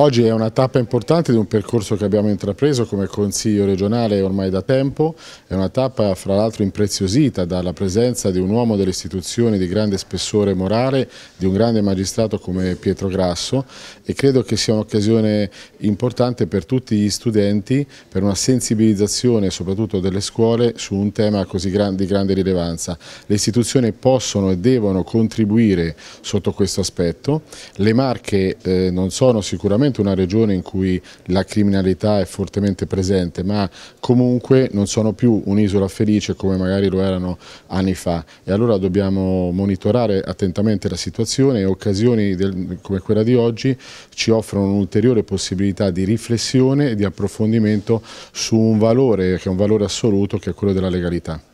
Oggi è una tappa importante di un percorso che abbiamo intrapreso come Consiglio regionale ormai da tempo, è una tappa fra l'altro impreziosita dalla presenza di un uomo delle istituzioni di grande spessore morale, di un grande magistrato come Pietro Grasso e credo che sia un'occasione importante per tutti gli studenti, per una sensibilizzazione soprattutto delle scuole su un tema così di grande rilevanza. Le istituzioni possono e devono contribuire sotto questo aspetto, le marche eh, non sono sicuramente sicuramente una regione in cui la criminalità è fortemente presente, ma comunque non sono più un'isola felice come magari lo erano anni fa e allora dobbiamo monitorare attentamente la situazione e occasioni del, come quella di oggi ci offrono un'ulteriore possibilità di riflessione e di approfondimento su un valore che è un valore assoluto che è quello della legalità.